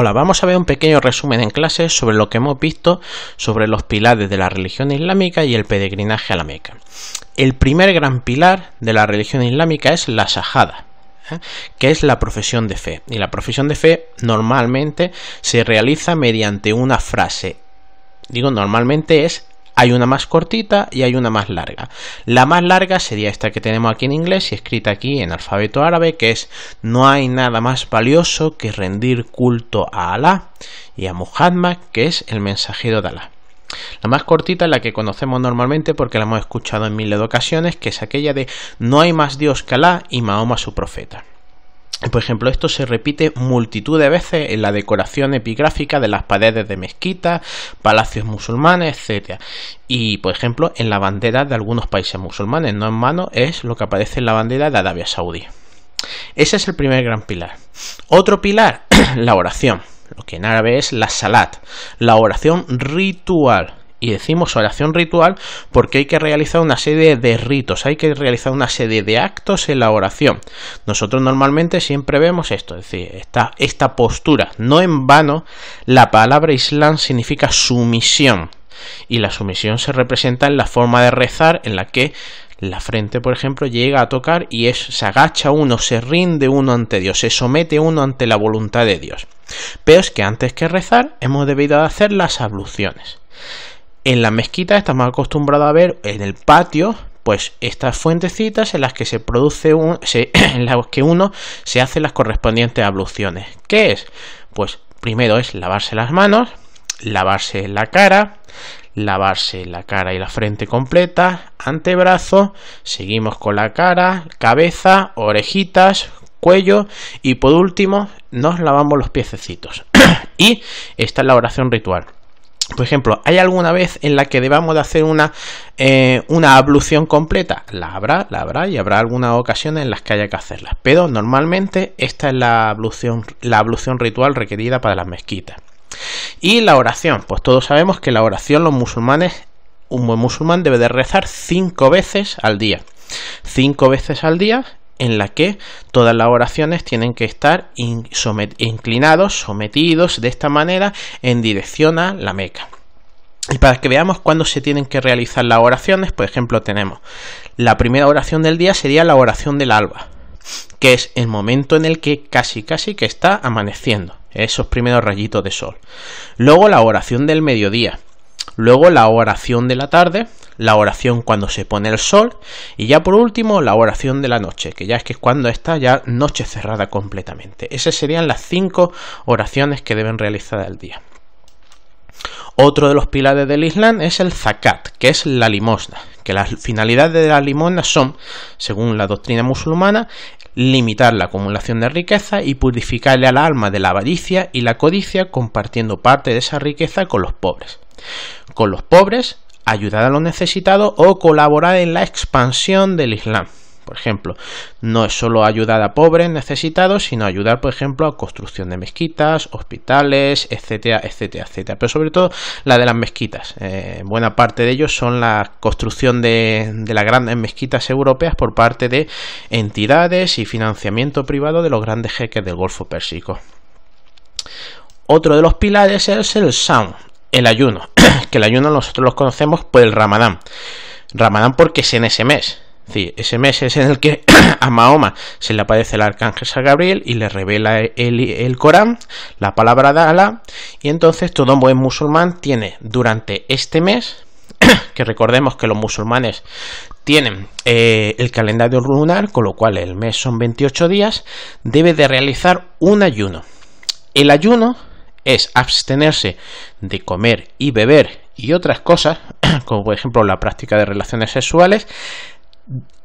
Hola, vamos a ver un pequeño resumen en clase sobre lo que hemos visto sobre los pilares de la religión islámica y el peregrinaje a la Meca. El primer gran pilar de la religión islámica es la sajada, ¿eh? que es la profesión de fe. Y la profesión de fe normalmente se realiza mediante una frase. Digo, normalmente es hay una más cortita y hay una más larga. La más larga sería esta que tenemos aquí en inglés y escrita aquí en alfabeto árabe, que es no hay nada más valioso que rendir culto a Alá y a Muhammad, que es el mensajero de Alá. La más cortita es la que conocemos normalmente porque la hemos escuchado en miles de ocasiones, que es aquella de no hay más Dios que Alá y Mahoma su profeta. Por ejemplo, esto se repite multitud de veces en la decoración epigráfica de las paredes de mezquitas, palacios musulmanes, etc. Y, por ejemplo, en la bandera de algunos países musulmanes. No en mano es lo que aparece en la bandera de Arabia Saudí. Ese es el primer gran pilar. Otro pilar, la oración. Lo que en árabe es la salat, la oración ritual y decimos oración ritual porque hay que realizar una serie de ritos, hay que realizar una serie de actos en la oración. Nosotros normalmente siempre vemos esto, es decir, esta, esta postura. No en vano, la palabra Islam significa sumisión y la sumisión se representa en la forma de rezar en la que la frente, por ejemplo, llega a tocar y es, se agacha uno, se rinde uno ante Dios, se somete uno ante la voluntad de Dios. Pero es que antes que rezar hemos debido hacer las abluciones. En la mezquita estamos acostumbrados a ver en el patio pues estas fuentecitas en las que se produce un, en las que uno se hace las correspondientes abluciones. ¿Qué es? Pues primero es lavarse las manos, lavarse la cara, lavarse la cara y la frente completa, antebrazo, seguimos con la cara, cabeza, orejitas, cuello y por último nos lavamos los piececitos. y esta es la oración ritual. Por ejemplo, ¿hay alguna vez en la que debamos de hacer eh, una, ablución completa? La habrá, la habrá y habrá algunas ocasiones en las que haya que hacerlas. Pero normalmente esta es la ablución, la ablución ritual requerida para las mezquitas. Y la oración, pues todos sabemos que la oración los musulmanes, un buen musulmán debe de rezar cinco veces al día. Cinco veces al día en la que todas las oraciones tienen que estar inclinados, sometidos de esta manera en dirección a la Meca. Y para que veamos cuándo se tienen que realizar las oraciones, por ejemplo, tenemos la primera oración del día sería la oración del alba, que es el momento en el que casi casi que está amaneciendo, esos primeros rayitos de sol. Luego la oración del mediodía, luego la oración de la tarde, la oración cuando se pone el sol y ya por último la oración de la noche, que ya es que es cuando está ya noche cerrada completamente. Esas serían las cinco oraciones que deben realizar al día. Otro de los pilares del Islam es el zakat, que es la limosna, que las finalidades de la limosna son, según la doctrina musulmana, limitar la acumulación de riqueza y purificarle al alma de la avaricia y la codicia compartiendo parte de esa riqueza con los pobres. Con los pobres ayudar a los necesitados o colaborar en la expansión del Islam. Por ejemplo, no es solo ayudar a pobres necesitados, sino ayudar, por ejemplo, a construcción de mezquitas, hospitales, etcétera, etcétera, etcétera. Pero sobre todo la de las mezquitas. Eh, buena parte de ellos son la construcción de, las grandes mezquitas europeas por parte de entidades y financiamiento privado de los grandes jeques del Golfo Pérsico. Otro de los pilares es el sound, el ayuno, que el ayuno nosotros lo conocemos por el Ramadán. Ramadán porque es en ese mes. sí, ese mes es en el que a Mahoma se le aparece el arcángel San Gabriel y le revela el, Corán, la palabra de Alá, y entonces todo buen musulmán tiene durante este mes, que recordemos que los musulmanes tienen eh, el calendario lunar, con lo cual el mes son 28 días, debe de realizar un ayuno. El ayuno es abstenerse de comer y beber y otras cosas, como por ejemplo la práctica de relaciones sexuales,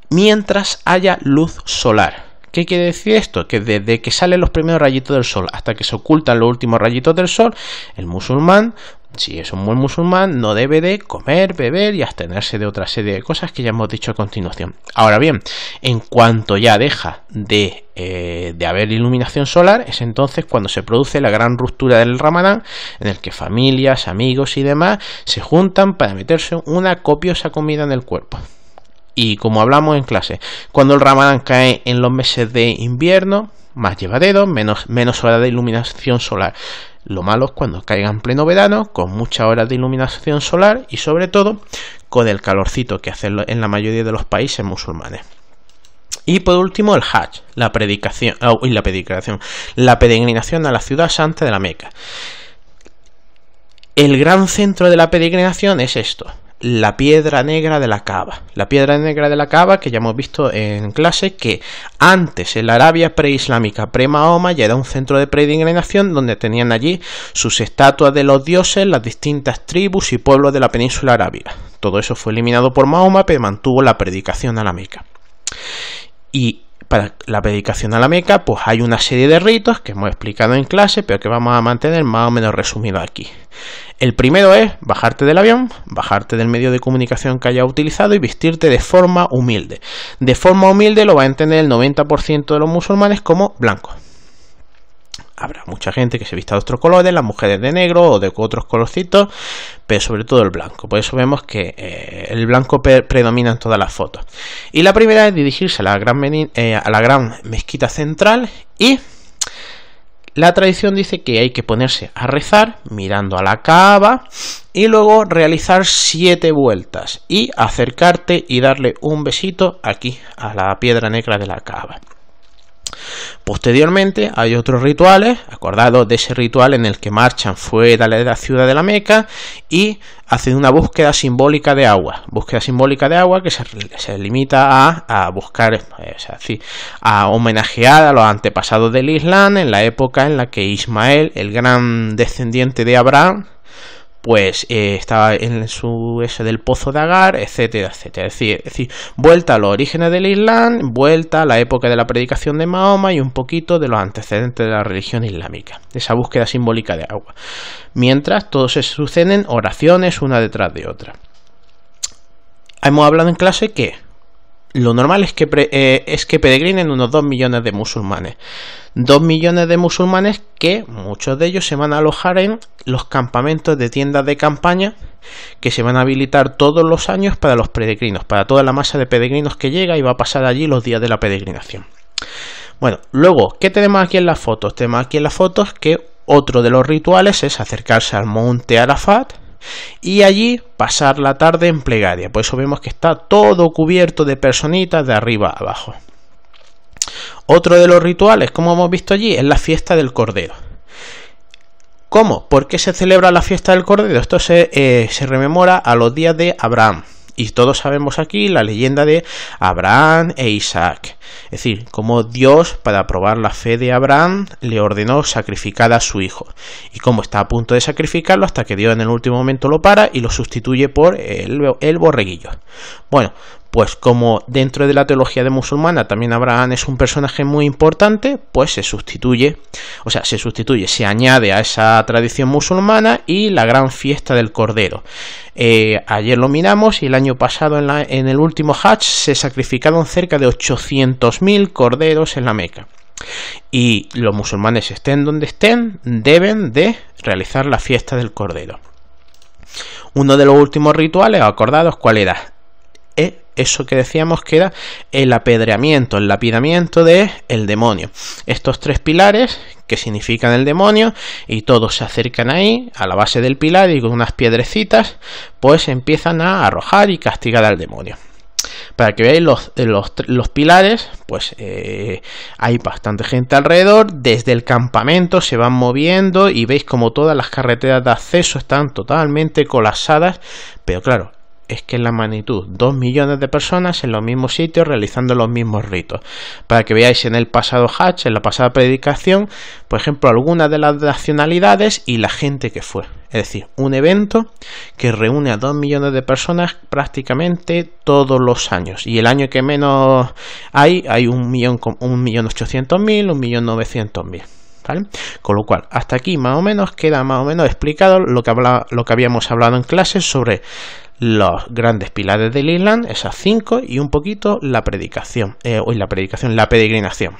mientras haya luz solar. ¿Qué quiere decir esto? Que desde que salen los primeros rayitos del sol hasta que se ocultan los últimos rayitos del sol, el musulmán si es un buen musulmán, no debe de comer, beber y abstenerse de otra serie de cosas que ya hemos dicho a continuación. Ahora bien, en cuanto ya deja eh, de, haber iluminación solar, es entonces cuando se produce la gran ruptura del ramadán, en el que familias, amigos y demás se juntan para meterse una copiosa comida en el cuerpo. Y como hablamos en clase, cuando el ramadán cae en los meses de invierno, más llevadero, menos, menos hora de iluminación solar. Lo malo es cuando caiga en pleno verano, con muchas horas de iluminación solar y sobre todo con el calorcito que hace en la mayoría de los países musulmanes. Y por último, el Hajj, la predicación, ah, y la predicación, la peregrinación a la ciudad santa de la Meca. El gran centro de la peregrinación es esto, la piedra negra de la cava. La piedra negra de la cava que ya hemos visto en clase que antes en la Arabia preislámica pre-Mahoma ya era un centro de peregrinación donde tenían allí sus estatuas de los dioses, las distintas tribus y pueblos de la península arábiga. Todo eso fue eliminado por Mahoma pero mantuvo la predicación a la Meca. Y para la predicación a la Meca pues hay una serie de ritos que hemos explicado en clase pero que vamos a mantener más o menos resumido aquí. El primero es bajarte del avión, bajarte del medio de comunicación que haya utilizado y vestirte de forma humilde. De forma humilde lo va a entender el 90% de los musulmanes como blanco. Habrá mucha gente que se vista de otros colores, las mujeres de negro o de otros colorcitos, pero sobre todo el blanco. Por eso vemos que eh, el blanco predomina en todas las fotos. Y la primera es dirigirse a la gran, eh, a la gran mezquita central y la tradición dice que hay que ponerse a rezar mirando a la cava y luego realizar siete vueltas y acercarte y darle un besito aquí a la piedra negra de la cava. Posteriormente hay otros rituales, acordados de ese ritual en el que marchan fuera de la ciudad de la Meca y hacen una búsqueda simbólica de agua, búsqueda simbólica de agua que se, limita a, a buscar, es eh, decir, a homenajear a los antepasados del Islam en la época en la que Ismael, el gran descendiente de Abraham, pues eh, estaba en su ese del pozo de agar, etcétera, etcétera. Es decir, vuelta a los orígenes del Islam, vuelta a la época de la predicación de Mahoma y un poquito de los antecedentes de la religión islámica, esa búsqueda simbólica de agua. Mientras todos se suceden oraciones una detrás de otra. Hemos hablado en clase que lo normal es que, eh, es que peregrinen unos 2 millones de musulmanes. 2 millones de musulmanes que muchos de ellos se van a alojar en los campamentos de tiendas de campaña que se van a habilitar todos los años para los peregrinos, para toda la masa de peregrinos que llega y va a pasar allí los días de la peregrinación. Bueno, luego, ¿qué tenemos aquí en las fotos? Tenemos aquí en las fotos que otro de los rituales es acercarse al monte Arafat, y allí pasar la tarde en plegaria. Por eso vemos que está todo cubierto de personitas de arriba abajo. Otro de los rituales, como hemos visto allí, es la fiesta del Cordero. ¿Cómo? ¿Por qué se celebra la fiesta del Cordero? Esto se, eh, se rememora a los días de Abraham. Y todos sabemos aquí la leyenda de Abraham e Isaac. Es decir, cómo Dios, para probar la fe de Abraham, le ordenó sacrificar a su hijo. Y cómo está a punto de sacrificarlo hasta que Dios en el último momento lo para y lo sustituye por el, el borreguillo. Bueno, pues como dentro de la teología de musulmana también Abraham es un personaje muy importante, pues se sustituye, o sea, se sustituye, se añade a esa tradición musulmana y la gran fiesta del Cordero. Eh, ayer lo miramos y el año pasado en, el último Hajj se sacrificaron cerca de 800.000 corderos en la Meca. Y los musulmanes estén donde estén, deben de realizar la fiesta del Cordero. Uno de los últimos rituales acordados, ¿cuál era? Eh, eso que decíamos que era el apedreamiento, el lapidamiento de el demonio. Estos tres pilares que significan el demonio y todos se acercan ahí a la base del pilar y con unas piedrecitas pues empiezan a arrojar y castigar al demonio. Para que veáis los, eh, los, pilares, pues eh, hay bastante gente alrededor. Desde el campamento se van moviendo y veis como todas las carreteras de acceso están totalmente colapsadas. Pero claro, es que la magnitud, dos millones de personas en los mismos sitios realizando los mismos ritos. Para que veáis en el pasado Hatch, en la pasada predicación, por ejemplo, algunas de las nacionalidades y la gente que fue. Es decir, un evento que reúne a dos millones de personas prácticamente todos los años. Y el año que menos hay, hay un millón, un millón ochocientos mil, un millón novecientos mil. ¿Vale? Con lo cual, hasta aquí más o menos queda más o menos explicado lo que, lo que habíamos hablado en clase sobre los grandes pilares del Leyland, esas cinco, y un poquito la predicación, eh, la predicación, la peregrinación.